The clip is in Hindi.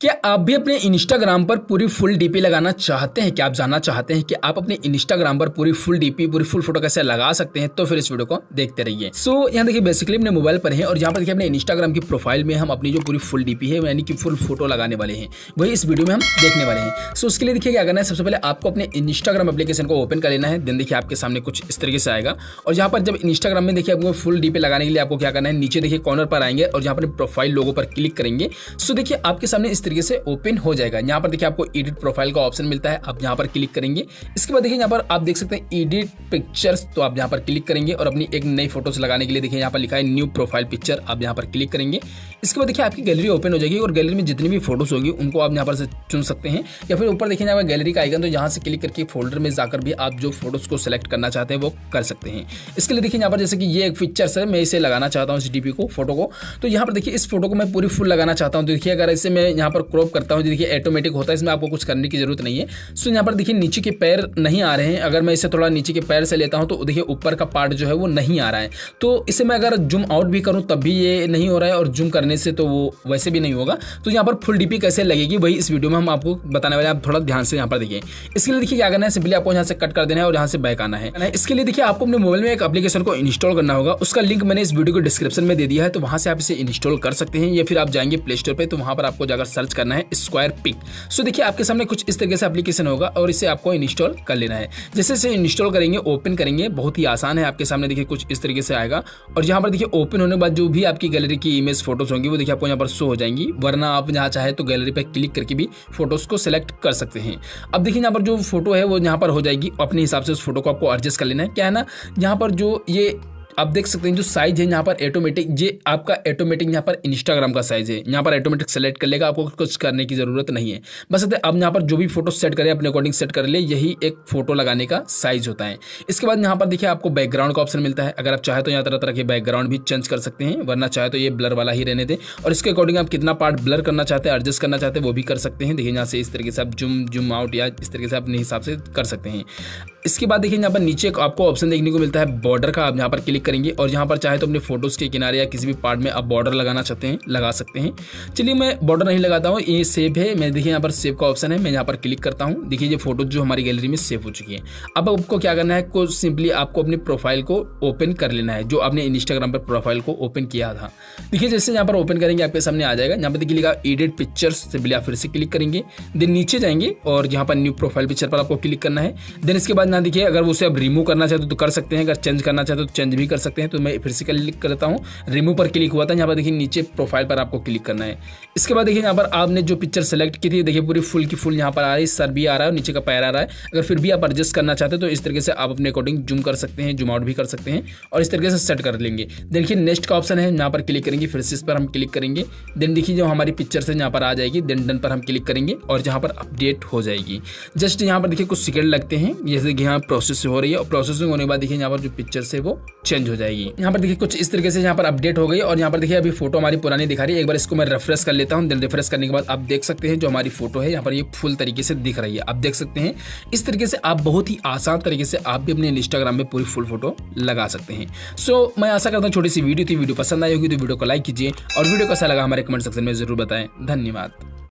क्या आप भी अपने इंस्टाग्राम पर पूरी फुल डीपी लगाना चाहते हैं क्या आप जानना चाहते हैं कि आप अपने इंस्टाग्राम पर पूरी फुल डीपी पूरी फुल फोटो कैसे लगा सकते हैं तो फिर इस वीडियो को देखते रहिए सो so, यहाँ देखिए बेसिकली अपने मोबाइल पर है और यहाँ पर देखिए अपने इंस्टाग्राम की प्रोफाइल में हम अपनी जो पूरी फुल डीपी है यानी कि फुल फोटो लगाने वाले हैं वही इस वीडियो में हम देखने वाले हैं सो so, उसके लिए देखिए क्या करना है सबसे पहले आपको अपने इंस्टाग्राम एप्लीकेशन को ओपन कर लेना है दिन देखिए आपके सामने कुछ इस तरीके से आएगा और यहाँ पर जब इंस्टाग्राम में देखिए आपको फुल डीपी लगाने के लिए आपको क्या करना है नीचे देखिए कॉर्नर पर आएंगे और यहाँ पर प्रोफाइल लोगों पर क्लिक करेंगे सो देखिए आपके सामने इस तरीके से ओपन हो जाएगा यहाँ पर देखिए आपको एडिट प्रोफाइल का ऑप्शन मिलता है आप यहाँ पर क्लिक करेंगे इसके बाद देखिए यहाँ पर आप देख सकते हैं एडिट पिक्चर्स तो आप यहाँ पर क्लिक करेंगे और अपनी एक नई फोटोज लगाने के लिए देखिए यहाँ पर लिखा है न्यू प्रोफाइल पिक्चर आप यहाँ पर क्लिक करेंगे इसके बाद देखिए आपकी गैलरी ओपन हो जाएगी और गैलरी में जितनी भी फोटोज होगी उनको आप यहाँ पर चुन सकते हैं या फिर ऊपर देखिए यहाँ पर गैलरी का आइकन तो यहाँ से क्लिक करके फोल्डर में जाकर भी आप जो फोटोज को सिलेक्ट करना चाहते हैं वो कर सकते हैं इसके लिए देखिए यहाँ पर जैसे कि ये एक पिक्चर्स है मैं इसे लगाना चाहता हूँ इस डी को फोटो को तो यहाँ पर देखिए इस फोटो को मैं पूरी फुल लगाना चाहता हूँ तो देखिए अगर इसे मैं यहाँ पर क्रॉप करता हूँ देखिए ऑटोमेटिक होता है इसमें आपको कुछ करने की जरूरत नहीं है सो यहाँ पर देखिए नीचे के पैर नहीं आ रहे हैं अगर मैं इसे थोड़ा नीचे के पैर से लेता हूँ तो देखिए ऊपर का पार्ट जो है वो नहीं आ रहा है तो इसे मैं अगर जूम आउट भी करूँ तब भी ये नहीं हो रहा है और जूम करने से तो वो वैसे भी नहीं होगा तो यहाँ पर फुल डीपी कैसे लगेगी वही इस वीडियो में हम आपको बताने वाले आप थोड़ा ध्यान से यहाँ पर देखिए इसके लिए देखिए क्या करना है सिंपली आपको यहाँ से कट कर देना है और यहाँ से बैक आना है इसके लिए देखिए आपको अपने मोबाइल में एक अपलीकेशन को इंस्टॉल करना होगा उसका लिंक मैंने इस वीडियो को डिस्क्रिप्शन में दे दिया है तो वहाँ से आप इसे इंस्टॉल कर सकते हैं या फिर आप जाएंगे प्ले स्टोर पर तो वहाँ पर आपको जाकर सर्च सर्च करना है स्क्वायर पिक सो देखिए आपके सामने कुछ इस तरीके से एप्लीकेशन होगा और इसे आपको इंस्टॉल कर लेना है जैसे इसे इंस्टॉल करेंगे ओपन करेंगे बहुत ही आसान है आपके सामने देखिए कुछ इस तरीके से आएगा और यहाँ पर देखिए ओपन होने के बाद जो भी आपकी गैलरी की इमेज फोटोज होंगी वो देखिए आपको यहाँ पर शो हो जाएंगी वरना आप जहाँ चाहे तो गैलरी पर क्लिक करके भी फोटोज को सिलेक्ट कर सकते हैं अब देखिए यहाँ पर जो फोटो है वो यहाँ पर हो जाएगी अपने हिसाब से उस फोटो को आपको एडजस्ट कर लेना है क्या है ना यहाँ पर जो ये आप देख सकते हैं जो साइज है यहाँ पर ऑटोमेटिक ये आपका ऑटोमेटिक यहाँ पर इंस्टाग्राम का साइज है यहाँ पर ऑटोमेटिक सेलेक्ट कर लेगा आपको कुछ करने की ज़रूरत नहीं है बस आप यहाँ पर जो भी फोटो सेट करें अपने अकॉर्डिंग सेट कर ले यही एक फोटो लगाने का साइज होता है इसके बाद यहाँ पर देखिए आपको बैकग्राउंड का ऑप्शन मिलता है अगर आप चाहे तो यहाँ तरह तरह के बैकग्राउंड भी चेंज कर सकते हैं वरना चाहे तो ये ब्लर वाला ही रहने दें और इसके अकॉर्डिंग आप कितना पार्ट ब्लर करना चाहते हैं एडजस्ट करना चाहते हैं वो भी कर सकते हैं देखिए यहाँ से इस तरीके से आप जुम जुम आउट या इस तरीके से अपने हिसाब से कर सकते हैं इसके बाद देखिए यहाँ पर नीचे आपको ऑप्शन देखने को मिलता है बॉर्डर का आप यहाँ पर क्लिक करेंगे और यहाँ पर चाहे तो अपने फोटोज के किनारे या किसी भी पार्ट में आप बॉर्डर लगाना चाहते हैं लगा सकते हैं चलिए मैं बॉर्डर नहीं लगाता हूँ ये सेव है मैं देखिए यहाँ पर सेव का ऑप्शन है मैं यहाँ पर क्लिक करता हूँ देखिए ये फोटोज जो हमारी गैलरी में सेव हो चुकी है अब आपको क्या करना है को सिंपली आपको अपनी प्रोफाइल को ओपन कर लेना है जो आपने इंस्टाग्राम पर प्रोफाइल को ओपन किया था देखिए जैसे यहाँ पर ओपन करेंगे आपके सामने आ जाएगा यहाँ पर देखिए लिखा एडिट पिक्चर्स सिंपली आप फिर से क्लिक करेंगे देन नीचे जाएंगे और यहाँ पर न्यू प्रोफाइल पिक्चर पर आपको क्लिक करना है देन इसके बाद इतना दिखे अगर उसे अब रिमूव करना चाहते हो तो, तो कर सकते हैं अगर चेंज करना चाहते हो तो चेंज भी कर सकते हैं तो मैं फिर से क्लिक करता हूँ रिमूव पर क्लिक हुआ था यहाँ पर देखिए नीचे प्रोफाइल पर आपको क्लिक करना है इसके बाद देखिए यहाँ पर आपने जो पिक्चर सेलेक्ट की थी देखिए पूरी फुल की फुल यहाँ पर आ रही है सर भी आ रहा है नीचे का पैर आ रहा है अगर फिर भी आप एडजस्ट करना चाहते हो तो इस तरीके से आप अपने अकॉर्डिंग जूम कर सकते हैं जूम आउट भी कर सकते हैं और इस तरीके से सेट कर लेंगे देखिए नेक्स्ट का ऑप्शन है यहाँ पर क्लिक करेंगे फिर से इस पर हम क्लिक करेंगे देन देखिए जो हमारी पिक्चर से यहाँ पर आ जाएगी देन डन पर हम क्लिक करेंगे और जहाँ पर अपडेट हो जाएगी जस्ट यहाँ पर देखिए कुछ सेकेंड लगते हैं जैसे देखिए यहाँ प्रोसेसिंग हो रही है और प्रोसेसिंग होने के बाद देखिए यहाँ पर जो पिक्चर है वो चेंज हो जाएगी यहाँ पर देखिए कुछ इस तरीके से यहाँ पर अपडेट हो गई और यहाँ पर देखिए अभी फोटो हमारी पुरानी दिखा रही है एक बार इसको मैं रेफ्रेश कर लेता हूँ देन रेफ्रेश करने के बाद आप देख सकते हैं जो हमारी फोटो है यहाँ पर ये फुल तरीके से दिख रही है आप देख सकते हैं इस तरीके से आप बहुत ही आसान तरीके से आप भी अपने इंस्टाग्राम में पूरी फुल फोटो लगा सकते हैं सो मैं आशा करता हूँ छोटी सी वीडियो थी वीडियो पसंद आई होगी तो वीडियो को लाइक कीजिए और वीडियो कैसा लगा हमारे कमेंट सेक्शन में जरूर बताएं धन्यवाद